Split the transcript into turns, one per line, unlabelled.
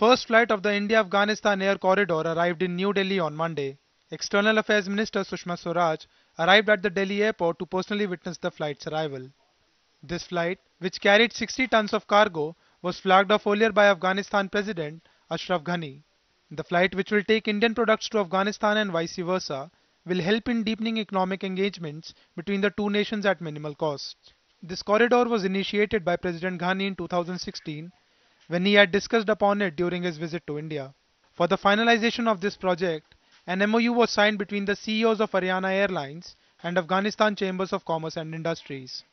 First flight of the India-Afghanistan air corridor arrived in New Delhi on Monday. External Affairs Minister Sushma Swaraj arrived at the Delhi airport to personally witness the flight's arrival. This flight, which carried 60 tons of cargo, was flagged off earlier by Afghanistan President Ashraf Ghani. The flight, which will take Indian products to Afghanistan and vice versa, will help in deepening economic engagements between the two nations at minimal cost. This corridor was initiated by President Ghani in 2016 when he had discussed upon it during his visit to India. For the finalization of this project, an MOU was signed between the CEOs of Ariana Airlines and Afghanistan Chambers of Commerce and Industries.